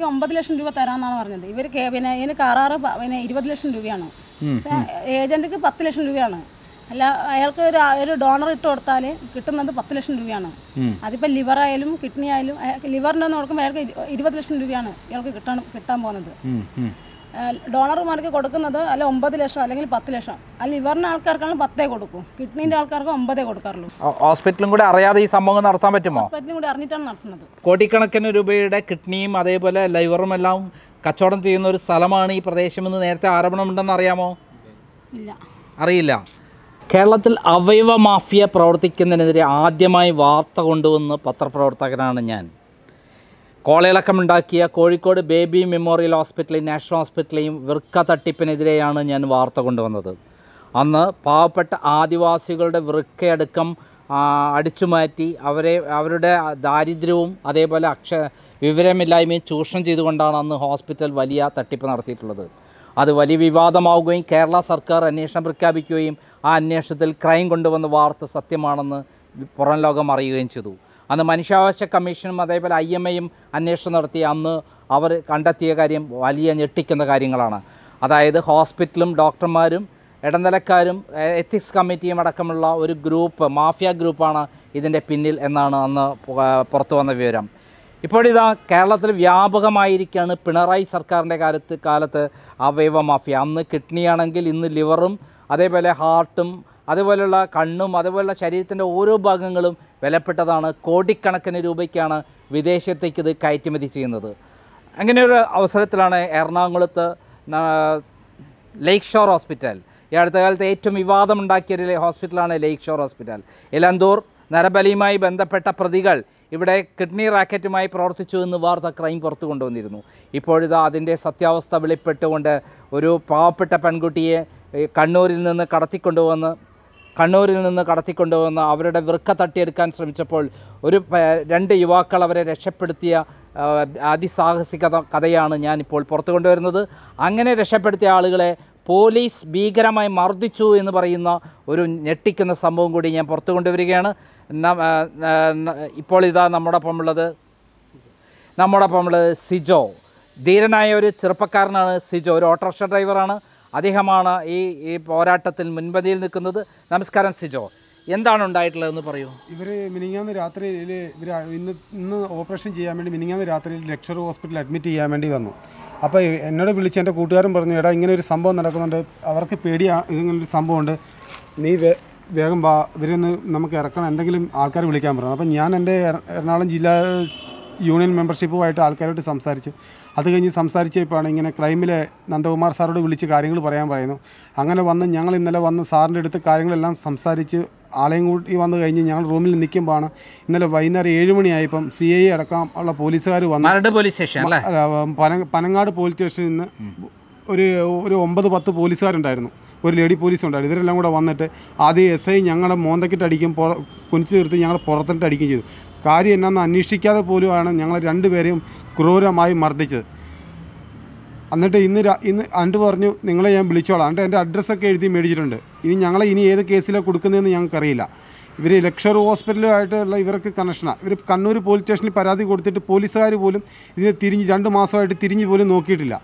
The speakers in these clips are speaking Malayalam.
ഇവർക്ക് ഒമ്പത് ലക്ഷം രൂപ തരാന്നാണ് പറഞ്ഞത് ഇവർ പിന്നെ ഇതിന് കരാറ് പിന്നെ ഇരുപത് ലക്ഷം രൂപയാണ് ഏജന്റിക്ക് പത്ത് ലക്ഷം രൂപയാണ് അല്ല അയാൾക്ക് ഒരു ഒരു ഡോണർ ഇട്ട് കൊടുത്താൽ കിട്ടുന്നത് പത്ത് ലക്ഷം രൂപയാണ് അതിപ്പോൾ ലിവർ ആയാലും കിഡ്നി ആയാലും ലിവറിൻ്റെ നോക്കുമ്പോൾ അയാൾക്ക് ഇരുപത് ലക്ഷം രൂപയാണ് ഇയാൾക്ക് കിട്ടാൻ കിട്ടാൻ പോകുന്നത് ഡോണർമാർക്ക് കൊടുക്കുന്നത് അല്ല ഒമ്പത് ലക്ഷം അല്ലെങ്കിൽ പത്ത് ലക്ഷം അല്ല ഇവറിന് ആൾക്കാർക്കാണെങ്കിൽ പത്തേ കൊടുക്കും കിഡ്നീൻ്റെ ആൾക്കാർക്ക് ഒമ്പതേ കൊടുക്കാറുള്ളൂ ഹോസ്പിറ്റലും കൂടെ അറിയാതെ ഈ സംഭവം നടത്താൻ പറ്റുമോ ഹോസ്പിറ്റലും കൂടെ അറിഞ്ഞിട്ടാണ് നടത്തുന്നത് കോടിക്കണക്കിന് രൂപയുടെ കിഡ്നിയും അതേപോലെ ലൈവറും എല്ലാം കച്ചവടം ചെയ്യുന്ന ഒരു സ്ഥലമാണ് ഈ പ്രദേശമെന്ന് നേരത്തെ ആരോപണമുണ്ടെന്ന് അറിയാമോ ഇല്ല അറിയില്ല കേരളത്തിൽ അവയവ മാഫിയ പ്രവർത്തിക്കുന്നതിനെതിരെ ആദ്യമായി വാർത്ത കൊണ്ടുവന്ന് പത്രപ്രവർത്തകനാണ് ഞാൻ കോളയിളക്കമുണ്ടാക്കിയ കോഴിക്കോട് ബേബി മെമ്മോറിയൽ ഹോസ്പിറ്റലിൽ നാഷണൽ ഹോസ്പിറ്റലെയും വൃക്ക തട്ടിപ്പിനെതിരെയാണ് ഞാൻ വാർത്ത കൊണ്ടുവന്നത് അന്ന് പാവപ്പെട്ട ആദിവാസികളുടെ വൃക്കയടക്കം അടിച്ചുമാറ്റി അവരെ അവരുടെ ദാരിദ്ര്യവും അതേപോലെ അക്ഷ വിവരമില്ലായ്മയും ചൂഷണം ചെയ്തുകൊണ്ടാണ് അന്ന് ഹോസ്പിറ്റൽ വലിയ തട്ടിപ്പ് നടത്തിയിട്ടുള്ളത് അത് വലിയ വിവാദമാവുകയും കേരള സർക്കാർ അന്വേഷണം പ്രഖ്യാപിക്കുകയും ആ അന്വേഷണത്തിൽ ക്രൈം കൊണ്ടുവന്ന വാർത്ത സത്യമാണെന്ന് പുറം ലോകം അറിയുകയും ചെയ്തു അന്ന് മനുഷ്യാവകാശ കമ്മീഷനും അതേപോലെ ഐ എം എയും അന്വേഷണം നടത്തി അന്ന് അവർ കണ്ടെത്തിയ കാര്യം വലിയ ഞെട്ടിക്കുന്ന കാര്യങ്ങളാണ് അതായത് ഹോസ്പിറ്റലും ഡോക്ടർമാരും ഇടനിലക്കാരും എത്തിക്സ് കമ്മിറ്റിയും അടക്കമുള്ള ഒരു ഗ്രൂപ്പ് മാഫിയ ഗ്രൂപ്പാണ് ഇതിൻ്റെ പിന്നിൽ എന്നാണ് അന്ന് പുറത്തു വന്ന വിവരം ഇപ്പോഴിതാ കേരളത്തിൽ വ്യാപകമായിരിക്കുകയാണ് പിണറായി സർക്കാരിൻ്റെ കാലത്ത് കാലത്ത് അവയവ മാഫിയ അന്ന് കിഡ്നിയാണെങ്കിൽ ഇന്ന് ലിവറും അതേപോലെ ഹാർട്ടും അതുപോലെയുള്ള കണ്ണും അതുപോലെയുള്ള ശരീരത്തിൻ്റെ ഓരോ ഭാഗങ്ങളും വിലപ്പെട്ടതാണ് കോടിക്കണക്കിന് രൂപയ്ക്കാണ് വിദേശത്തേക്ക് ഇത് കയറ്റുമതി ചെയ്യുന്നത് അങ്ങനെ ഒരു അവസരത്തിലാണ് എറണാകുളത്ത് ലേക്ക് ഷോർ ഹോസ്പിറ്റൽ ഈ അടുത്ത കാലത്ത് ഏറ്റവും വിവാദമുണ്ടാക്കിയൊരു ഒരു ഹോസ്പിറ്റലാണ് ലേക്ക് ഷോർ ഹോസ്പിറ്റൽ ഇലന്തൂർ നരബലിയുമായി ബന്ധപ്പെട്ട പ്രതികൾ ഇവിടെ കിഡ്നി റാക്കറ്റുമായി പ്രവർത്തിച്ചു എന്ന് വാർത്ത ക്രൈം പുറത്തു കൊണ്ടുവന്നിരുന്നു ഇപ്പോഴിത് അതിൻ്റെ സത്യാവസ്ഥ വെളിപ്പെട്ടുകൊണ്ട് ഒരു പാവപ്പെട്ട പെൺകുട്ടിയെ കണ്ണൂരിൽ നിന്ന് കടത്തിക്കൊണ്ടുവന്ന് കണ്ണൂരിൽ നിന്ന് കടത്തിക്കൊണ്ടുവന്ന് അവരുടെ വൃക്ക തട്ടിയെടുക്കാൻ ശ്രമിച്ചപ്പോൾ ഒരു രണ്ട് യുവാക്കൾ അവരെ രക്ഷപ്പെടുത്തിയ അതിസാഹസിക കഥയാണ് ഞാനിപ്പോൾ പുറത്തു കൊണ്ടുവരുന്നത് അങ്ങനെ രക്ഷപ്പെടുത്തിയ ആളുകളെ പോലീസ് ഭീകരമായി മർദ്ദിച്ചു എന്ന് പറയുന്ന ഒരു ഞെട്ടിക്കുന്ന സംഭവം കൂടി ഞാൻ പുറത്തു കൊണ്ടുവരികയാണ് ഇപ്പോൾ ഇതാ നമ്മുടെ ഉള്ളത് നമ്മുടെ ഉള്ളത് സിജോ ധീരനായ ഒരു ചെറുപ്പക്കാരനാണ് സിജോ ഒരു ഓട്ടോറിക്ഷ ഡ്രൈവറാണ് അദ്ദേഹമാണ് ഈ ഈ പോരാട്ടത്തിൽ മുൻപന്തിയിൽ നിൽക്കുന്നത് നമസ്കാരം സിജോ എന്താണ് ഉണ്ടായിട്ടുള്ളതെന്ന് പറയൂ ഇവർ മിനിങ്ങാന്ന് രാത്രിയിൽ ഇവർ ഇന്ന് ഇന്ന് ഓപ്പറേഷൻ ചെയ്യാൻ വേണ്ടി മിനിങ്ങാന്ന് രാത്രിയിൽ ലക്ഷർ ഹോസ്പിറ്റലിൽ അഡ്മിറ്റ് ചെയ്യാൻ വേണ്ടി വന്നു അപ്പോൾ എന്നോട് വിളിച്ച് എൻ്റെ കൂട്ടുകാരൻ പറഞ്ഞു എടാ ഇങ്ങനെ ഒരു സംഭവം നടക്കുന്നുണ്ട് അവർക്ക് പേടിയാ ഇതിങ്ങനൊരു സംഭവമുണ്ട് നീ വേഗം വാ ഇവരൊന്ന് നമുക്ക് ഇറക്കണം എന്തെങ്കിലും ആൾക്കാർ വിളിക്കാൻ പറഞ്ഞു അപ്പം ഞാൻ എൻ്റെ എറണാകുളം ജില്ലാ യൂണിയൻ മെമ്പർഷിപ്പുമായിട്ട് ആൾക്കാരോട് സംസാരിച്ചു അത് കഴിഞ്ഞ് സംസാരിച്ചപ്പോഴാണ് ഇങ്ങനെ ക്രൈമിലെ നന്ദകുമാർ സാറോട് വിളിച്ച് കാര്യങ്ങൾ പറയാൻ പറയുന്നു അങ്ങനെ വന്ന് ഞങ്ങൾ ഇന്നലെ വന്ന് സാറിൻ്റെ അടുത്ത് കാര്യങ്ങളെല്ലാം സംസാരിച്ച് ആളെയും കൂട്ടി വന്നു കഴിഞ്ഞ് ഞങ്ങൾ റൂമിൽ നിൽക്കുമ്പോഴാണ് ഇന്നലെ വൈകുന്നേരം ഏഴ് മണിയായപ്പം സി ഐ അടക്കം ഉള്ള പോലീസുകാർ വന്നു പോലീസ് സ്റ്റേഷൻ പനങ്ങാട് പോലീസ് സ്റ്റേഷനിൽ നിന്ന് ഒരു ഒരു ഒമ്പത് പത്ത് പോലീസുകാരുണ്ടായിരുന്നു ഒരു ലേഡി പോലീസ് ഉണ്ടായിരുന്നു ഇവരെല്ലാം കൂടെ വന്നിട്ട് ആദ്യം എസ് ഐ ഞങ്ങളുടെ മോന്തക്കിട്ട് അടിക്കും കുനിച്ച് നിർത്തി ഞങ്ങൾ പുറത്തിട്ട് അടിക്കുകയും ചെയ്തു കാര്യം എന്നാന്ന് അന്വേഷിക്കാതെ പോലുമാണ് ഞങ്ങൾ രണ്ടുപേരെയും ക്രൂരമായി മർദ്ദിച്ചത് എന്നിട്ട് ഇന്ന് ഇന്ന് അണ്ട് പറഞ്ഞു നിങ്ങളെ ഞാൻ വിളിച്ചോളാം എന്നിട്ട് എൻ്റെ അഡ്രസ്സൊക്കെ എഴുതി മേടിച്ചിട്ടുണ്ട് ഇനി ഞങ്ങളെ ഇനി ഏത് കേസിലാണ് കൊടുക്കുന്നതെന്ന് ഞങ്ങൾക്കറിയില്ല ഇവർ ലക്ഷർ ഹോസ്പിറ്റലുമായിട്ടുള്ള ഇവർക്ക് കണക്ഷനാണ് ഇവർ കണ്ണൂർ പോലീസ് സ്റ്റേഷനിൽ പരാതി കൊടുത്തിട്ട് പോലീസുകാർ പോലും ഇതിനെ തിരിഞ്ഞ് രണ്ട് മാസമായിട്ട് തിരിഞ്ഞ് പോലും നോക്കിയിട്ടില്ല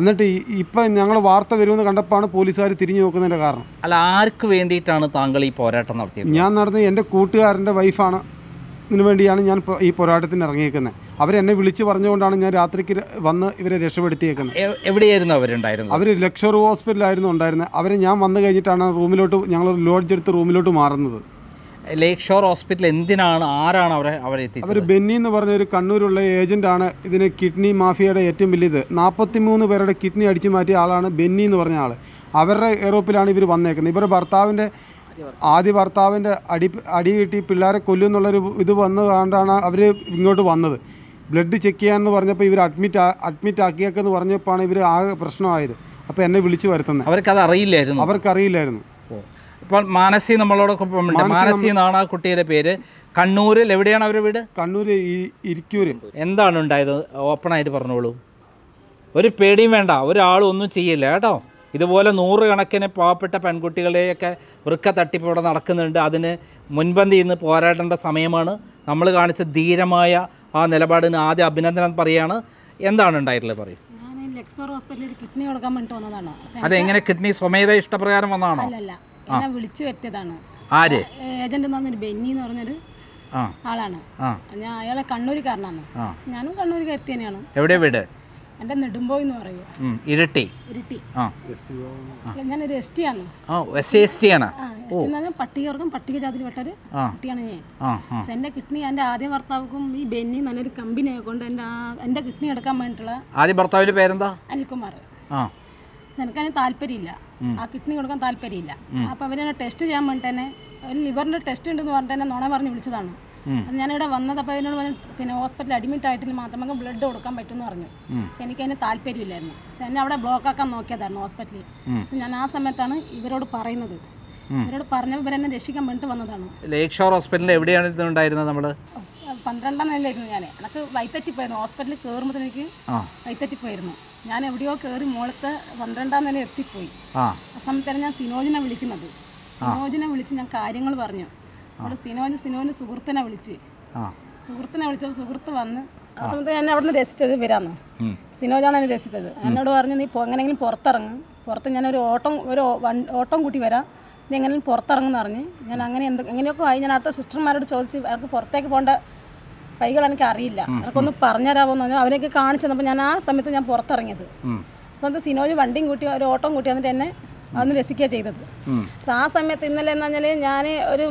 എന്നിട്ട് ഇപ്പം ഞങ്ങൾ വാർത്ത വരുമെന്ന് കണ്ടപ്പോൾ പോലീസുകാർ തിരിഞ്ഞു നോക്കുന്നതിൻ്റെ കാരണം അല്ല ആർക്ക് വേണ്ടിയിട്ടാണ് താങ്കൾ ഈ പോരാട്ടം നടത്തിയത് ഞാൻ നടന്നത് എൻ്റെ കൂട്ടുകാരൻ്റെ വൈഫാണ് വേണ്ടിയാണ് ഞാൻ ഈ പോരാട്ടത്തിന് ഇറങ്ങിയേക്കുന്നത് അവരെന്നെ വിളിച്ചു പറഞ്ഞുകൊണ്ടാണ് ഞാൻ രാത്രിക്ക് വന്ന് ഇവരെ രക്ഷപ്പെടുത്തിയേക്കുന്നത് എവിടെയായിരുന്നു അവരുണ്ടായിരുന്നത് അവർ ലക്ഷർ ഹോസ്പിറ്റലായിരുന്നു ഉണ്ടായിരുന്നത് അവരെ ഞാൻ വന്നു കഴിഞ്ഞിട്ടാണ് റൂമിലോട്ട് ഞങ്ങൾ ലോഡ്ജ് എടുത്ത് റൂമിലോട്ട് മാറുന്നത് ലേക്ക് ഷോർ ഹോസ്പിറ്റൽ എന്തിനാണ് ആരാണ് അവരെ അവരെ എത്തിച്ചത് അവർ ബെന്നി എന്ന് പറഞ്ഞ ഒരു കണ്ണൂരുള്ള ഏജന്റ് ആണ് ഇതിന് കിഡ്നി മാഫിയയുടെ ഏറ്റവും വലിയത് നാൽപ്പത്തി മൂന്ന് പേരുടെ കിഡ്നി അടിച്ചു മാറ്റിയ ആളാണ് ബെന്നി എന്ന് പറഞ്ഞ ആൾ അവരുടെ ഏറോപ്പിലാണ് ഇവർ വന്നേക്കുന്നത് ഇവരുടെ ഭർത്താവിൻ്റെ ആദ്യ ഭർത്താവിൻ്റെ അടി അടി കിട്ടി പിള്ളേരെ കൊല്ലും എന്നുള്ളൊരു ഇത് വന്ന് കണ്ടാണ് അവർ ഇങ്ങോട്ട് വന്നത് ബ്ലഡ് ചെക്ക് ചെയ്യാമെന്ന് പറഞ്ഞപ്പോൾ ഇവർ അഡ്മിറ്റ് അഡ്മിറ്റ് ആക്കിയേക്കെന്ന് പറഞ്ഞപ്പോഴാണ് ഇവർ ആകെ പ്രശ്നമായത് അപ്പോൾ എന്നെ വിളിച്ചു വരുത്തുന്നത് അവർക്കത് അറിയില്ലായിരുന്നു അവർക്കറിയില്ലായിരുന്നു ഇപ്പോൾ മാനസി നമ്മളോട് മാനസി എന്നാണ് ആ കുട്ടിയുടെ പേര് കണ്ണൂരിൽ എവിടെയാണ് അവരുടെ വീട് കണ്ണൂർ ഇരിക്കൂര് എന്താണ് ഉണ്ടായത് ഓപ്പണായിട്ട് പറഞ്ഞോളൂ ഒരു പേടിയും വേണ്ട ഒരാളും ഒന്നും ചെയ്യില്ല കേട്ടോ ഇതുപോലെ നൂറുകണക്കിന് പാവപ്പെട്ട പെൺകുട്ടികളെയൊക്കെ വൃക്ക തട്ടിപ്പോടെ നടക്കുന്നുണ്ട് അതിന് മുൻപന്തി ഇന്ന് പോരാടേണ്ട സമയമാണ് നമ്മൾ കാണിച്ച ധീരമായ ആ നിലപാടിന് ആദ്യം അഭിനന്ദനം പറയാണ് എന്താണ് ഉണ്ടായിട്ടുള്ളത് പറയും ലെക്സോർ ഹോസ്പിറ്റലിൽ കിഡ്നി കൊടുക്കാൻ വേണ്ടി വന്നതാണ് അതെങ്ങനെ കിഡ്നി സ്വമേധ ഇഷ്ടപ്രകാരം വന്നതാണോ അല്ലല്ല എന്നെ വിളിച്ചു വരുത്തിയതാണ് ആര് ഏജന്റ് എന്ന് പറഞ്ഞൊരു ബെന്നി എന്ന് പറഞ്ഞൊരു ആളാണ് ഞാൻ അയാളെ കണ്ണൂരുകാരനാണ് ഞാനും കണ്ണൂരുകാരത്തി തന്നെയാണ് എവിടെ വീട് എൻ്റെ നെടുമ്പോയി എന്ന് പറയും ഇരട്ടി ഇരട്ടി ഞാനൊരു എസ് ടി ആണ് എസ് എസ് ടി ആണ് പട്ടികജാതിയിൽപ്പെട്ട പട്ടികജാതിയിൽപ്പെട്ടൊരു കുട്ടിയാണ് ഞാൻ എൻ്റെ കിഡ്നി എൻ്റെ ആദ്യ ഭർത്താവുക്കും ഈ ബെന്നി നല്ലൊരു കമ്പനി ആയതുകൊണ്ട് എൻ്റെ എൻ്റെ കിഡ്നി എടുക്കാൻ വേണ്ടിയിട്ടുള്ള ആദ്യ ഭർത്താവിൻ്റെ പേരെന്താ അനിൽകുമാർ എനിക്കതിന് താല്പര്യമില്ല ആ കിഡ്നി കൊടുക്കാൻ താല്പര്യമില്ല അപ്പോൾ അവരെന്നെ ടെസ്റ്റ് ചെയ്യാൻ വേണ്ടി തന്നെ ഒരു ലിവറിൻ്റെ ടെസ്റ്റ് ഉണ്ടെന്ന് പറഞ്ഞിട്ട് തന്നെ നോണ പറഞ്ഞ് വിളിച്ചതാണ് അപ്പം ഞാനിവിടെ വന്നത് അപ്പോൾ അതിനോട് പറഞ്ഞു പിന്നെ ഹോസ്പിറ്റലിൽ അഡ്മിറ്റ് ആയിട്ടില്ല മാത്രമേ ബ്ലഡ് കൊടുക്കാൻ പറ്റുമെന്ന് പറഞ്ഞു പക്ഷെ എനിക്ക് അതിന് താല്പര്യമില്ലായിരുന്നു പക്ഷെ എന്നെ അവിടെ ബ്ലോക്ക് ആക്കാൻ നോക്കിയതായിരുന്നു ഹോസ്പിറ്റലിൽ പക്ഷെ ഞാൻ ആ സമയത്താണ് ഇവരോട് പറയുന്നത് ഇവരോട് പറഞ്ഞപ്പോൾ ഇവരെന്നെ രക്ഷിക്കാൻ വേണ്ടിയിട്ട് വന്നതാണ് ഹോസ്പിറ്റലിൽ എവിടെയാണ് നമ്മൾ പന്ത്രണ്ടാം നിലയിലായിരുന്നു ഞാൻ എനിക്ക് പോയിരുന്നു ഹോസ്പിറ്റലിൽ കയറുമ്പോൾ എനിക്ക് പോയിരുന്നു ഞാൻ എവിടെയോ കയറി മുകളത്തെ പന്ത്രണ്ടാം നില എത്തിപ്പോയി ആ സമയത്താണ് ഞാൻ സിനോജിനെ വിളിക്കുന്നത് സിനോജിനെ വിളിച്ച് ഞാൻ കാര്യങ്ങൾ പറഞ്ഞു അവിടെ സിനോന് സിനോന് സുഹൃത്തിനെ വിളിച്ച് സുഹൃത്തിനെ വിളിച്ചപ്പോൾ സുഹൃത്ത് വന്ന് ആ സമയത്ത് എന്നെ അവിടെ നിന്ന് രസിച്ചത് വരാന്ന് സിനോജാണ് എന്നെ രസിച്ചത് എന്നോട് പറഞ്ഞു നീ എങ്ങനെങ്കിലും പുറത്തിറങ്ങും പുറത്ത് ഞാൻ ഒരു ഓട്ടം ഒരു ഓട്ടം കൂട്ടി വരാം നീ എങ്ങനെയും പുറത്തിറങ്ങുന്ന അറിഞ്ഞ് ഞാൻ അങ്ങനെ എന്ത് എങ്ങനെയൊക്കെ ആയി ഞാൻ അടുത്ത സിസ്റ്റർമാരോട് ചോദിച്ച് എനിക്ക് പുറത്തേക്ക് പോകേണ്ട പൈകൾ എനിക്ക് അറിയില്ല എനിക്കൊന്ന് പറഞ്ഞുതരാമോന്ന് പറഞ്ഞു അവരെയൊക്കെ കാണിച്ചു തന്നപ്പോൾ ഞാൻ ആ സമയത്ത് ഞാൻ പുറത്തിറങ്ങിയത് സ്വന്തം സിനോജ് വണ്ടിയും കൂട്ടി ഒരു ഓട്ടം കൂട്ടി വന്നിട്ട് എന്നെ അതൊന്ന് രസിക്കുക ചെയ്തത് ആ സമയത്ത് ഇന്നലെ എന്ന് പറഞ്ഞാൽ ഞാൻ ഒരു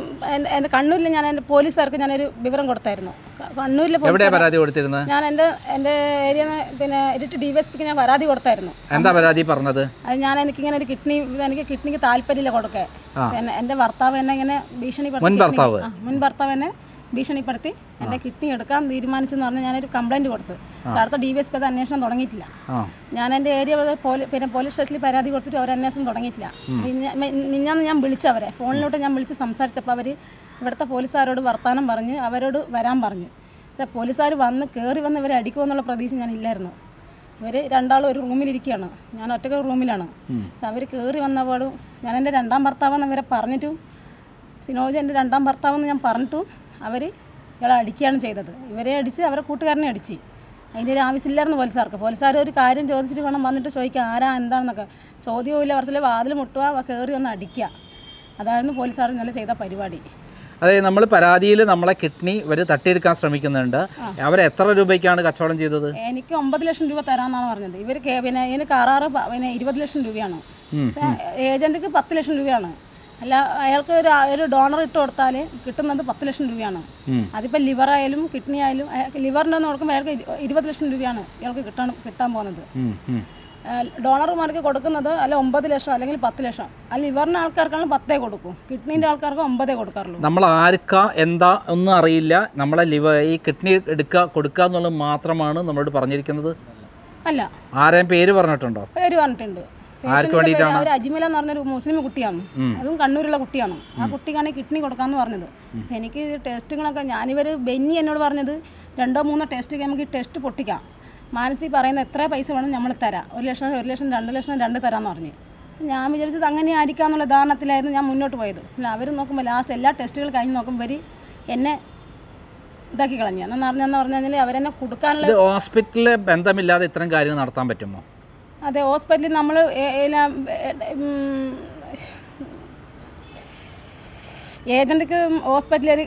എൻ്റെ കണ്ണൂരിൽ ഞാൻ എൻ്റെ പോലീസുകാർക്ക് ഞാനൊരു വിവരം കൊടുത്തായിരുന്നു കണ്ണൂരിലെ പോലീസ് ഞാൻ എൻ്റെ എൻ്റെ ഏരിയ പിന്നെ ഇരിട്ട് ഡി വൈ ഞാൻ പരാതി കൊടുത്തായിരുന്നു എന്താ പരാതി പറഞ്ഞത് അത് ഞാൻ ഇങ്ങനെ ഒരു കിഡ്നി എനിക്ക് കിഡ്നിക്ക് താല്പര്യമില്ല കൊടുക്കേ എൻ്റെ ഭർത്താവ് എന്നെ ഇങ്ങനെ ഭീഷണി മുൻ ഭർത്താവ് എന്നെ ഭീഷണിപ്പെടുത്തി എൻ്റെ കിഡ്നി എടുക്കാൻ തീരുമാനിച്ചെന്ന് പറഞ്ഞ് ഞാനൊരു കംപ്ലൈന്റ് കൊടുത്തു സാറത്തെ ഡി വി എസ് പി അത് അന്വേഷണം തുടങ്ങിയിട്ടില്ല ഞാൻ എൻ്റെ ഏരിയ പിന്നെ പോലീസ് സ്റ്റേഷനിൽ പരാതി കൊടുത്തിട്ട് അവർ അന്വേഷണം തുടങ്ങിയിട്ടില്ല നിന്നാന്ന് ഞാൻ വിളിച്ചവരെ ഫോണിലോട്ട് ഞാൻ വിളിച്ച് സംസാരിച്ചപ്പോൾ അവർ ഇവിടുത്തെ പോലീസുകാരോട് വർത്തമാനം പറഞ്ഞ് അവരോട് വരാൻ പറഞ്ഞു പക്ഷേ പോലീസുകാർ വന്ന് കയറി വന്ന് ഇവരെ അടിക്കുമെന്നുള്ള പ്രതീക്ഷ ഇല്ലായിരുന്നു ഇവർ രണ്ടാളും ഒരു റൂമിലിരിക്കുകയാണ് ഞാൻ ഒറ്റക്ക് റൂമിലാണ് പക്ഷെ അവർ കയറി വന്നപ്പോഴും ഞാൻ എൻ്റെ രണ്ടാം ഭർത്താവെന്ന് ഇവരെ പറഞ്ഞിട്ടും സിനോജ് എൻ്റെ രണ്ടാം ഭർത്താവെന്ന് ഞാൻ പറഞ്ഞിട്ടും അവർ ഇയാളെ അടിക്കുകയാണ് ചെയ്തത് ഇവരെ അടിച്ച് അവരെ കൂട്ടുകാരനെ അടിച്ച് അതിൻ്റെ ഒരു ആവശ്യമില്ലായിരുന്നു പോലീസുകാർക്ക് പോലീസുകാർ ഒരു കാര്യം ചോദിച്ചിട്ട് വേണം വന്നിട്ട് ചോദിക്കുക ആരാ എന്താണെന്നൊക്കെ ചോദ്യവുമില്ല കുറച്ചിലെ വാതിൽ മുട്ടുക കയറി ഒന്ന് അടിക്കുക അതായിരുന്നു പോലീസുകാർ ഇന്നലെ ചെയ്ത പരിപാടി അതെ നമ്മൾ പരാതിയിൽ നമ്മളെ കിഡ്നി ഇവർ തട്ടിയെടുക്കാൻ ശ്രമിക്കുന്നുണ്ട് അവർ എത്ര രൂപയ്ക്കാണ് കച്ചവടം ചെയ്തത് എനിക്ക് ഒമ്പത് ലക്ഷം രൂപ തരാമെന്നാണ് പറഞ്ഞത് ഇവർ പിന്നെ ഇതിന് കറാറ് പിന്നെ ഇരുപത് ലക്ഷം രൂപയാണ് ഏജന്റിക്ക് പത്ത് ലക്ഷം രൂപയാണ് അല്ല അയാൾക്ക് ഒരു ഒരു ഡോണർ ഇട്ട് കൊടുത്താൽ കിട്ടുന്നത് പത്ത് ലക്ഷം രൂപയാണ് അതിപ്പോൾ ലിവർ ആയാലും കിഡ്നി ആയാലും ലിവറിൻ്റെ നോക്കുമ്പോൾ അയാൾക്ക് ഇരുപത് ലക്ഷം രൂപയാണ് ഇയാൾക്ക് കിട്ടാൻ കിട്ടാൻ പോകുന്നത് ഡോണർമാർക്ക് കൊടുക്കുന്നത് അല്ല ഒമ്പത് ലക്ഷം അല്ലെങ്കിൽ പത്ത് ലക്ഷം അല്ല ലിവറിന് ആൾക്കാർക്കാണ് പത്തേ കൊടുക്കും കിഡ്നീൻ്റെ ആൾക്കാർക്ക് ഒമ്പതേ കൊടുക്കാറുള്ളൂ നമ്മൾ ആർക്കാ എന്താ ഒന്നും അറിയില്ല നമ്മളെ ലിവർ ഈ കിഡ്നി എടുക്കുക കൊടുക്കുക എന്നുള്ളത് മാത്രമാണ് നമ്മളോട് പറഞ്ഞിരിക്കുന്നത് അല്ല ആരെയും പേര് പറഞ്ഞിട്ടുണ്ടോ പേര് പറഞ്ഞിട്ടുണ്ട് ആർക്ക് വേണ്ടിയിട്ടാണ് ഒരു അജ്മല എന്ന് ഒരു മുസ്ലിം കുട്ടിയാണ് അതും കണ്ണൂരുള്ള കുട്ടിയാണ് ആ കുട്ടിക്കാണ് കിഡ്നി കൊടുക്കാന്ന് പറഞ്ഞത് പക്ഷെ എനിക്ക് ടെസ്റ്റുകളൊക്കെ ഞാനിവർ ബെന്നി എന്നോട് പറഞ്ഞത് രണ്ടോ മൂന്നോ ടെസ്റ്റ് നമുക്ക് ടെസ്റ്റ് പൊട്ടിക്കാം മാനസി പറയുന്ന എത്ര പൈസ വേണം നമ്മൾ തരാം ഒരു ലക്ഷം ഒരു ലക്ഷം രണ്ട് ലക്ഷം രണ്ട് തരാമെന്ന് പറഞ്ഞു ഞാൻ വിചാരിച്ചത് അങ്ങനെ ആയിരിക്കാം എന്നുള്ള ധാരണത്തിലായിരുന്നു ഞാൻ മുന്നോട്ട് പോയത് അവർ നോക്കുമ്പോൾ ലാസ്റ്റ് എല്ലാ ടെസ്റ്റുകൾ കഴിഞ്ഞ് നോക്കുമ്പോൾ എന്നെ ഇതാക്കി കളഞ്ഞു എന്നാ പറഞ്ഞാൽ പറഞ്ഞു അവരെന്നെ കൊടുക്കാനുള്ള ഹോസ്പിറ്റലിൽ ബന്ധമില്ലാതെ ഇത്തരം കാര്യങ്ങൾ നടത്താൻ പറ്റുമോ അതെ ഹോസ്പിറ്റലിൽ നമ്മൾ ഏജന്റ്ക്ക് ഹോസ്പിറ്റലിൽ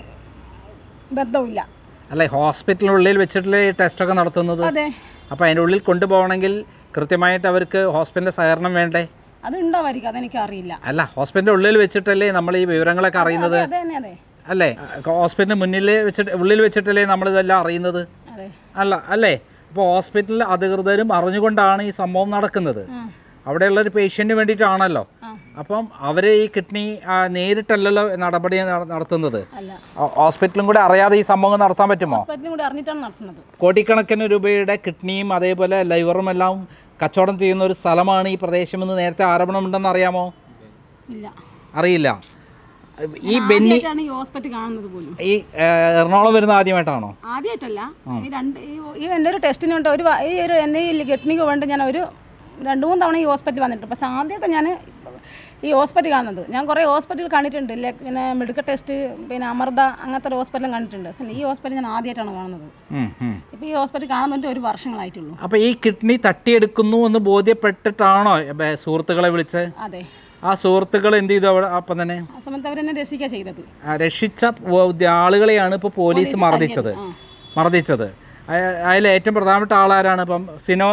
ബന്ധവുമില്ല അല്ല ഹോസ്പിറ്റലിനുള്ളിൽ വെച്ചിട്ടുള്ള ടെസ്റ്റൊക്കെ നടത്തുന്നത് അതെ അപ്പോൾ അതിൻ്റെ ഉള്ളിൽ കൊണ്ടുപോകണമെങ്കിൽ കൃത്യമായിട്ട് അവർക്ക് ഹോസ്പിറ്റലിൻ്റെ സഹകരണം വേണ്ടേ അത് ഉണ്ടാവായിരിക്കും അതെനിക്ക് അറിയില്ല അല്ല ഹോസ്പിറ്റലിൻ്റെ ഉള്ളിൽ വെച്ചിട്ടല്ലേ നമ്മൾ ഈ വിവരങ്ങളൊക്കെ അറിയുന്നത് അല്ലേ ഹോസ്പിറ്റലിന് മുന്നിൽ വെച്ചിട്ട് ഉള്ളിൽ വെച്ചിട്ടല്ലേ നമ്മളിതെല്ലാം അറിയുന്നത് അല്ല അല്ലേ ഇപ്പോൾ ഹോസ്പിറ്റലിൽ അധികൃതരും അറിഞ്ഞുകൊണ്ടാണ് ഈ സംഭവം നടക്കുന്നത് അവിടെയുള്ള ഒരു പേഷ്യൻറ്റിന് വേണ്ടിയിട്ടാണല്ലോ അപ്പം അവർ ഈ കിഡ്നി നേരിട്ടല്ലല്ലോ നടപടി നടത്തുന്നത് ഹോസ്പിറ്റലും കൂടെ അറിയാതെ ഈ സംഭവം നടത്താൻ പറ്റുമോ കോടിക്കണക്കിന് രൂപയുടെ കിഡ്നിയും അതേപോലെ ലൈവറും എല്ലാം കച്ചവടം ചെയ്യുന്ന ഒരു സ്ഥലമാണ് ഈ പ്രദേശമെന്ന് നേരത്തെ ആരോപണമുണ്ടെന്ന് അറിയാമോ അറിയില്ല ഈ ബെന്നി ഈ ഹോസ്പിറ്റൽ കാണുന്നത് ഈ എറണാകുളം വരുന്ന ആദ്യമായിട്ടാണോ ആദ്യമായിട്ടല്ല ഈ രണ്ട് ഈ ഒരു ടെസ്റ്റിന് വേണ്ട ഒരു ഈ ഒരു എന്നെ ഈ വേണ്ട ഞാൻ ഒരു രണ്ട് മൂന്ന് തവണ ഈ ഹോസ്പിറ്റൽ വന്നിട്ടുണ്ട് പക്ഷെ ആദ്യമായിട്ട് ഞാൻ ഈ ഹോസ്പിറ്റൽ കാണുന്നത് ഞാൻ കുറേ ഹോസ്പിറ്റൽ കണ്ടിട്ടുണ്ട് പിന്നെ മെഡിക്കൽ ടെസ്റ്റ് പിന്നെ അമൃത അങ്ങനത്തെ ഒരു ഹോസ്പിറ്റലും കണ്ടിട്ടുണ്ട് ഈ ഹോസ്പിറ്റൽ ഞാൻ ആദ്യമായിട്ടാണ് കാണുന്നത് ഇപ്പം ഈ ഹോസ്പിറ്റൽ കാണുന്നതിൻ്റെ ഒരു വർഷങ്ങളായിട്ടുള്ളൂ അപ്പോൾ ഈ കിഡ്നി തട്ടിയെടുക്കുന്നു എന്ന് ബോധ്യപ്പെട്ടിട്ടാണോ സുഹൃത്തുക്കളെ വിളിച്ചത് അതെ ആ സുഹൃത്തുക്കൾ എന്ത് ചെയ്തു അവിടെ അപ്പം തന്നെ ചെയ്തത് രക്ഷിച്ച ആളുകളെയാണ് ഇപ്പോൾ പോലീസ് മർദ്ദിച്ചത് മർദ്ദിച്ചത് അതിൽ ഏറ്റവും പ്രധാനപ്പെട്ട ആളാരാണ് ഇപ്പം സിനോ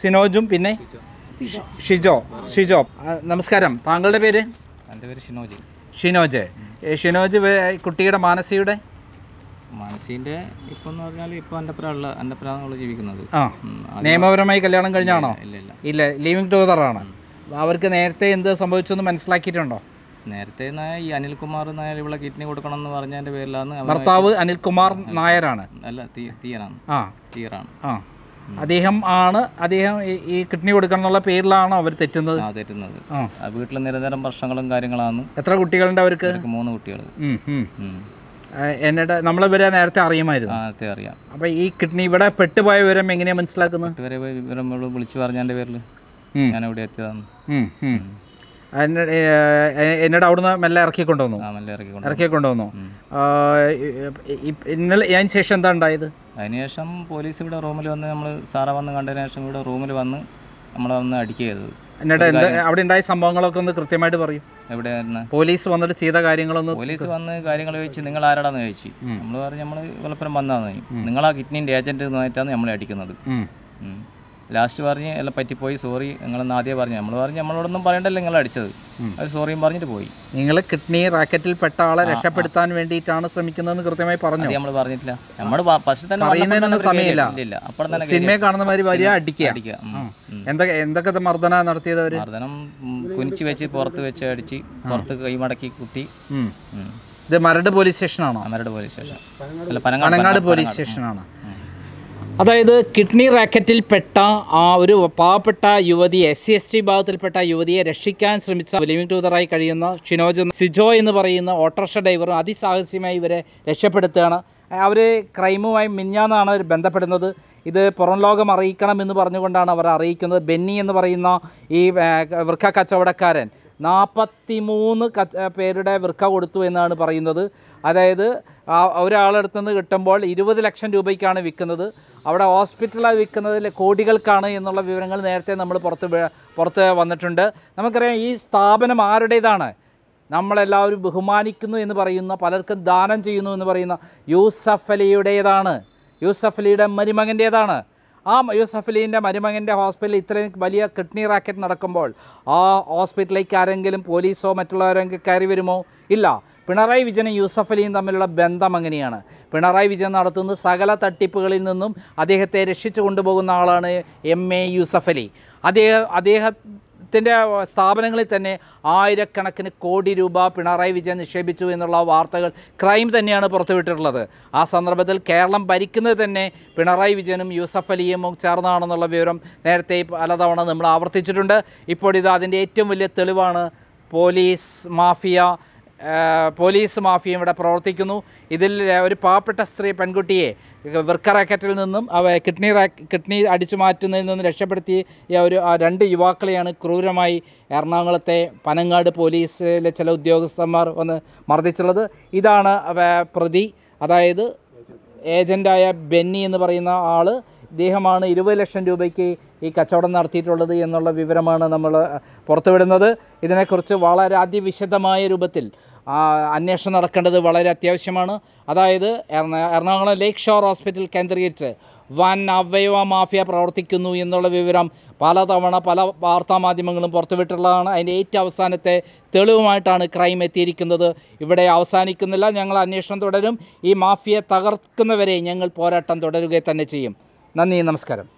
സിനോജും പിന്നെ ഷിജോ ഷിജോ നമസ്കാരം താങ്കളുടെ പേര് എൻ്റെ പേര് ഷിനോജ് ഷിനോജ് ഷിനോജ് കുട്ടിയുടെ മാനസിയുടെ മാനസിന്റെ ഇപ്പൊ എന്ന് പറഞ്ഞാൽ ഇപ്പം നിയമപരമായി കല്യാണം കഴിഞ്ഞാണോ ഇല്ല ഇല്ല ലീവിങ് ആണ് അവർക്ക് നേരത്തെ എന്ത് എന്ന് മനസ്സിലാക്കിയിട്ടുണ്ടോ നേരത്തെ ഈ അനിൽകുമാർ നായർ ഇവിടെ കിഡ്നി കൊടുക്കണം എന്ന് പറഞ്ഞതിന്റെ പേരിലാണ് ഭർത്താവ് അനിൽകുമാർ നായരാണ് അല്ല തീയറാണ് ആ തീയറാണ് ആ അദ്ദേഹം ആണ് അദ്ദേഹം ഈ കിഡ്നി കൊടുക്കണം എന്നുള്ള പേരിലാണ് അവർ തെറ്റുന്നത് തെറ്റുന്നത് വീട്ടിൽ നിരന്തരം പ്രശ്നങ്ങളും കാര്യങ്ങളാണ് എത്ര കുട്ടികളുണ്ട് അവർക്ക് മൂന്ന് കുട്ടികൾ എന്നിട്ട് നമ്മളെ ഇവരെ നേരത്തെ അറിയുമായിരുന്നു നേരത്തെ അറിയാം അപ്പൊ ഈ കിഡ്നി ഇവിടെ പെട്ടുപോയ വിവരം എങ്ങനെയാ മനസ്സിലാക്കുന്നത് വിവരം വിളിച്ചു പറഞ്ഞതിന്റെ പേരിൽ ഞാൻ ഇവിടെ എത്തിയതാണ് എന്നോട് അവിടുന്ന് മെല്ലെ ഇറക്കി കൊണ്ടുവന്നു ഇറക്കി കൊണ്ടുവന്നു ഇന്നലെ അതിന് ശേഷം എന്താ ഉണ്ടായത് അതിനുശേഷം പോലീസ് ഇവിടെ റൂമിൽ വന്ന് നമ്മൾ സാറ വന്ന് കണ്ടതിന് ശേഷം ഇവിടെ റൂമിൽ വന്ന് നമ്മളെ വന്ന് അടിക്കുകയത് എന്നിട്ട് അവിടെ ഉണ്ടായ സംഭവങ്ങളൊക്കെ ഒന്ന് കൃത്യമായിട്ട് പറയും എവിടെ പോലീസ് വന്നിട്ട് ചെയ്ത കാര്യങ്ങളൊന്നും പോലീസ് വന്ന് കാര്യങ്ങൾ ചോദിച്ചു നിങ്ങൾ ആരാടാന്ന് ചോദിച്ചു നമ്മൾ പറഞ്ഞു നമ്മൾ വിളപ്പുരം വന്നാന്ന് നിങ്ങൾ ആ കിഡ്നിന്റെ ഏജന്റ് ആയിട്ടാണ് നമ്മളെ അടിക്കുന്നത് ലാസ്റ്റ് പറഞ്ഞ് എല്ലാം പറ്റിപ്പോയി സോറി നിങ്ങളൊന്ന് ആദ്യം പറഞ്ഞു നമ്മൾ പറഞ്ഞു നമ്മളോടൊന്നും പറയണ്ടല്ലോ നിങ്ങൾ അടിച്ചത് അത് സോറിയും പറഞ്ഞിട്ട് പോയി നിങ്ങൾ കിഡ്നി റാക്കറ്റിൽ പെട്ട ആളെ രക്ഷപ്പെടുത്താൻ വേണ്ടിയിട്ടാണ് ശ്രമിക്കുന്നതെന്ന് കൃത്യമായി പറഞ്ഞു നമ്മൾ പറഞ്ഞിട്ടില്ല നമ്മൾ ഫസ്റ്റ് തന്നെ സമയമില്ല സിനിമയെ കാണുന്ന മാതിരി വരിക അടിക്കുക അടിക്കുക എന്തൊക്കെ എന്തൊക്കെ മർദ്ദന നടത്തിയത് മർദ്ദനം കുനിച്ച് വെച്ച് പുറത്ത് വെച്ച് അടിച്ച് പുറത്ത് മടക്കി കുത്തി ഇത് മരട് പോലീസ് സ്റ്റേഷനാണോ Maradu police station Panangad police സ്റ്റേഷനാണ് അതായത് കിഡ്നി റാക്കറ്റിൽപ്പെട്ട ആ ഒരു പാവപ്പെട്ട യുവതി എസ് സി എസ് ടി വിഭാഗത്തിൽപ്പെട്ട യുവതിയെ രക്ഷിക്കാൻ ശ്രമിച്ച ലിവിംഗ് ടൂതറായി കഴിയുന്ന ഷിനോജ് സിജോ എന്ന് പറയുന്ന ഓട്ടോറിക്ഷ ഡ്രൈവറും അതിസാഹസ്യമായി ഇവരെ രക്ഷപ്പെടുത്തുകയാണ് അവർ ക്രൈമുമായി മിഞ്ഞാന്നാണ് ബന്ധപ്പെടുന്നത് ഇത് പുറം ലോകം അറിയിക്കണമെന്ന് പറഞ്ഞുകൊണ്ടാണ് അവർ അറിയിക്കുന്നത് ബെന്നി എന്ന് പറയുന്ന ഈ വൃക്ക കച്ചവടക്കാരൻ നാൽപ്പത്തിമൂന്ന് ക പേരുടെ വൃക്ക കൊടുത്തു എന്നാണ് പറയുന്നത് അതായത് ഒരാളെടുത്തു നിന്ന് കിട്ടുമ്പോൾ ഇരുപത് ലക്ഷം രൂപയ്ക്കാണ് വിൽക്കുന്നത് അവിടെ ഹോസ്പിറ്റലിൽ വിൽക്കുന്നതിൽ കോടികൾക്കാണ് എന്നുള്ള വിവരങ്ങൾ നേരത്തെ നമ്മൾ പുറത്ത് പുറത്ത് വന്നിട്ടുണ്ട് നമുക്കറിയാം ഈ സ്ഥാപനം ആരുടേതാണ് നമ്മളെല്ലാവരും ബഹുമാനിക്കുന്നു എന്ന് പറയുന്ന പലർക്കും ദാനം ചെയ്യുന്നു എന്ന് പറയുന്ന യൂസഫ് അലിയുടേതാണ് യൂസഫ് അലിയുടെ മരുമകൻ്റേതാണ് ആ യൂസഫലീൻ്റെ മരുമകൻ്റെ ഹോസ്പിറ്റലിൽ ഇത്രയും വലിയ കിഡ്നി റാക്കറ്റ് നടക്കുമ്പോൾ ആ ഹോസ്പിറ്റലിലേക്ക് ആരെങ്കിലും പോലീസോ മറ്റുള്ളവരെങ്കിലും കയറി വരുമോ ഇല്ല പിണറായി വിജയനും യൂസഫ് അലിയും തമ്മിലുള്ള ബന്ധം അങ്ങനെയാണ് പിണറായി വിജയൻ നടത്തുന്ന സകല തട്ടിപ്പുകളിൽ നിന്നും അദ്ദേഹത്തെ രക്ഷിച്ചു കൊണ്ടുപോകുന്ന ആളാണ് എം എ യൂസഫ് അലി അദ്ദേഹം അദ്ദേഹം ത്തിൻ്റെ സ്ഥാപനങ്ങളിൽ തന്നെ ആയിരക്കണക്കിന് കോടി രൂപ പിണറായി വിജയൻ നിക്ഷേപിച്ചു എന്നുള്ള വാർത്തകൾ ക്രൈം തന്നെയാണ് പുറത്തുവിട്ടിട്ടുള്ളത് ആ സന്ദർഭത്തിൽ കേരളം ഭരിക്കുന്നത് തന്നെ പിണറായി വിജയനും യൂസഫ് അലിയും ചേർന്നാണെന്നുള്ള വിവരം നേരത്തെ പലതവണ നമ്മൾ ആവർത്തിച്ചിട്ടുണ്ട് ഇപ്പോഴിത് അതിൻ്റെ ഏറ്റവും വലിയ തെളിവാണ് പോലീസ് മാഫിയ പോലീസ് മാഫിയയും ഇവിടെ പ്രവർത്തിക്കുന്നു ഇതിൽ ഒരു പാവപ്പെട്ട സ്ത്രീ പെൺകുട്ടിയെ വൃക്ക റാക്കറ്റിൽ നിന്നും അവ കിഡ്നി കിഡ്നി അടിച്ചു മാറ്റുന്നതിൽ നിന്നും രക്ഷപ്പെടുത്തി ഒരു രണ്ട് യുവാക്കളെയാണ് ക്രൂരമായി എറണാകുളത്തെ പനങ്ങാട് പോലീസിലെ ചില ഉദ്യോഗസ്ഥന്മാർ വന്ന് മർദ്ദിച്ചുള്ളത് ഇതാണ് പ്രതി അതായത് ഏജൻ്റായ ബെന്നി എന്ന് പറയുന്ന ആൾ ഇദ്ദേഹമാണ് ഇരുപത് ലക്ഷം രൂപയ്ക്ക് ഈ കച്ചവടം നടത്തിയിട്ടുള്ളത് എന്നുള്ള വിവരമാണ് നമ്മൾ പുറത്തുവിടുന്നത് ഇതിനെക്കുറിച്ച് വളരെ അതിവിശദമായ രൂപത്തിൽ അന്വേഷണം നടക്കേണ്ടത് വളരെ അത്യാവശ്യമാണ് അതായത് എറണാകുളം ലേക്ക് ഷോർ ഹോസ്പിറ്റൽ കേന്ദ്രീകരിച്ച് വൻ അവയവ മാഫിയ പ്രവർത്തിക്കുന്നു എന്നുള്ള വിവരം പലതവണ പല വാർത്താ മാധ്യമങ്ങളും പുറത്തുവിട്ടുള്ളതാണ് അതിൻ്റെ ഏറ്റവും അവസാനത്തെ തെളിവുമായിട്ടാണ് ക്രൈം എത്തിയിരിക്കുന്നത് ഇവിടെ അവസാനിക്കുന്നില്ല ഞങ്ങൾ അന്വേഷണം തുടരും ഈ മാഫിയ തകർക്കുന്നവരെ ഞങ്ങൾ പോരാട്ടം തുടരുക തന്നെ ചെയ്യും നന്ദി നമസ്കാരം